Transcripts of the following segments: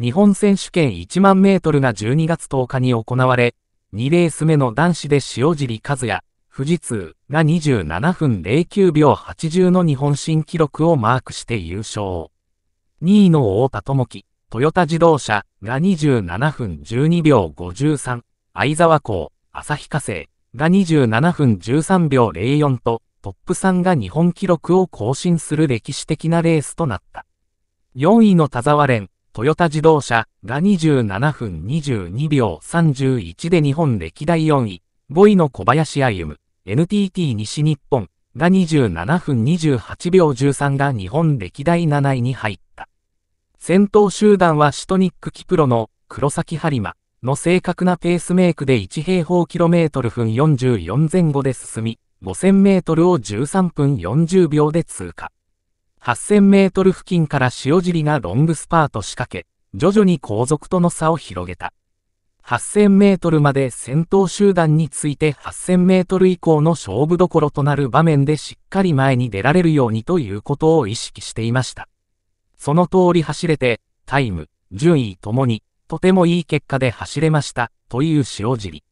日本選手権1万メートルが12月10日に行われ、2レース目の男子で塩尻和也、富士通が27分09秒80の日本新記録をマークして優勝。2位の大田智樹、トヨタ自動車が27分12秒53、相沢港、旭化成が27分13秒04と、トップ3が日本記録を更新する歴史的なレースとなった。4位の田沢連、トヨタ自動車が27分22秒31で日本歴代4位、5位の小林歩夢、NTT 西日本が27分28秒13が日本歴代7位に入った。先頭集団はシトニックキプロの黒崎播磨の正確なペースメイクで1平方キロメートル分44前後で進み、5000メートルを13分40秒で通過。8000メートル付近から塩尻がロングスパート仕掛け、徐々に後続との差を広げた。8000メートルまで先頭集団について8000メートル以降の勝負どころとなる場面でしっかり前に出られるようにということを意識していました。その通り走れて、タイム、順位ともに、とてもいい結果で走れました、という塩尻。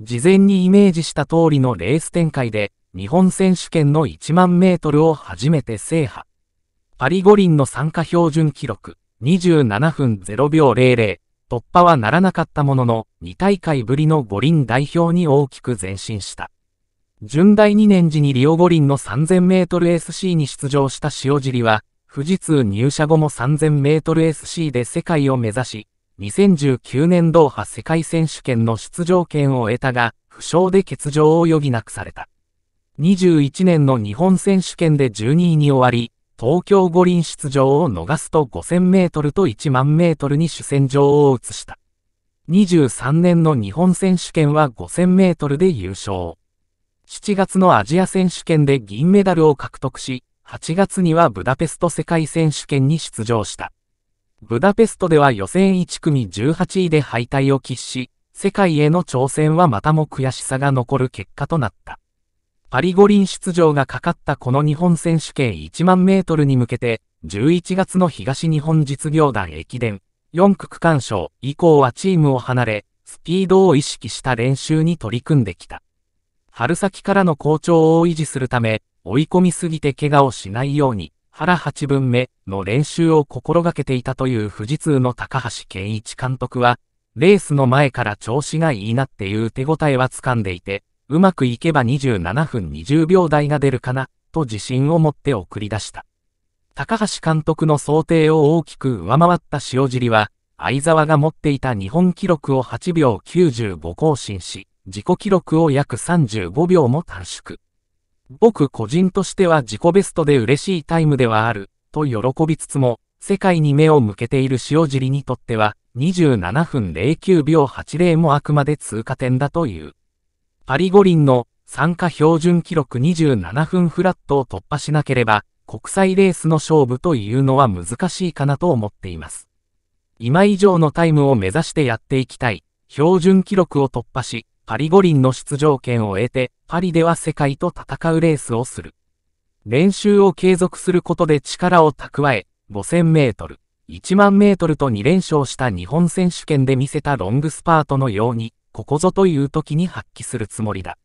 事前にイメージした通りのレース展開で、日本選手権の1万メートルを初めて制覇。パリ五輪の参加標準記録27分0秒00突破はならなかったものの2大会ぶりの五輪代表に大きく前進した。順大2年時にリオ五輪の3 0 0 0ル s c に出場した塩尻は、富士通入社後も3 0 0 0ル s c で世界を目指し、2019年ドーハ世界選手権の出場権を得たが、負傷で欠場を余儀なくされた。21年の日本選手権で12位に終わり、東京五輪出場を逃すと5000メートルと1万メートルに主戦場を移した。23年の日本選手権は5000メートルで優勝。7月のアジア選手権で銀メダルを獲得し、8月にはブダペスト世界選手権に出場した。ブダペストでは予選1組18位で敗退を喫し、世界への挑戦はまたも悔しさが残る結果となった。パリ五輪出場がかかったこの日本選手権1万メートルに向けて、11月の東日本実業団駅伝、4区区間賞以降はチームを離れ、スピードを意識した練習に取り組んできた。春先からの好調を維持するため、追い込みすぎて怪我をしないように、腹八分目の練習を心がけていたという富士通の高橋健一監督は、レースの前から調子がいいなっていう手応えは掴んでいて、うまくいけば27分20秒台が出るかな、と自信を持って送り出した。高橋監督の想定を大きく上回った塩尻は、相沢が持っていた日本記録を8秒95更新し、自己記録を約35秒も短縮。僕個人としては自己ベストで嬉しいタイムではある、と喜びつつも、世界に目を向けている塩尻にとっては、27分09秒80もあくまで通過点だという。パリ五輪の参加標準記録27分フラットを突破しなければ、国際レースの勝負というのは難しいかなと思っています。今以上のタイムを目指してやっていきたい。標準記録を突破し、パリ五輪の出場権を得て、パリでは世界と戦うレースをする。練習を継続することで力を蓄え、5000メートル、1万メートルと2連勝した日本選手権で見せたロングスパートのように、ここぞという時に発揮するつもりだ。